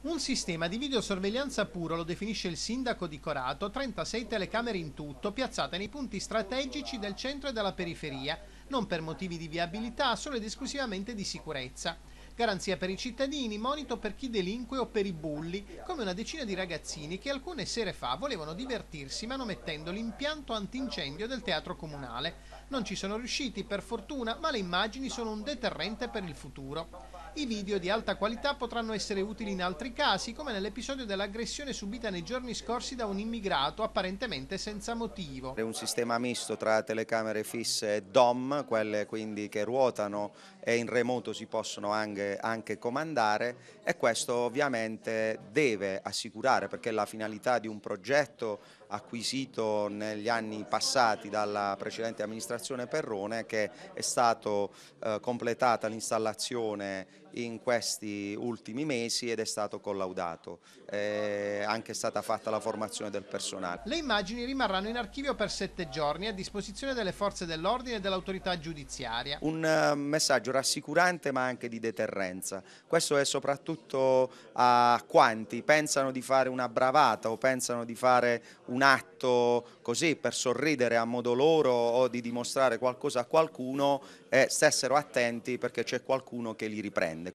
Un sistema di videosorveglianza puro lo definisce il sindaco di Corato, 36 telecamere in tutto, piazzate nei punti strategici del centro e della periferia, non per motivi di viabilità, solo ed esclusivamente di sicurezza. Garanzia per i cittadini, monito per chi delinque o per i bulli, come una decina di ragazzini che alcune sere fa volevano divertirsi manomettendo l'impianto antincendio del teatro comunale. Non ci sono riusciti, per fortuna, ma le immagini sono un deterrente per il futuro. I video di alta qualità potranno essere utili in altri casi, come nell'episodio dell'aggressione subita nei giorni scorsi da un immigrato, apparentemente senza motivo. È un sistema misto tra telecamere fisse e DOM, quelle quindi che ruotano e in remoto si possono anche, anche comandare e questo ovviamente deve assicurare, perché la finalità di un progetto acquisito negli anni passati dalla precedente amministrazione Perrone, che è stato eh, completata l'installazione in questi ultimi mesi ed è stato collaudato. È anche stata fatta la formazione del personale. Le immagini rimarranno in archivio per sette giorni a disposizione delle forze dell'ordine e dell'autorità giudiziaria. Un eh, messaggio rassicurante ma anche di deterrenza. Questo è soprattutto a quanti pensano di fare una bravata o pensano di fare un atto così per sorridere a modo loro o di dimostrare qualcosa a qualcuno, eh, stessero attenti perché c'è qualcuno che li riprende.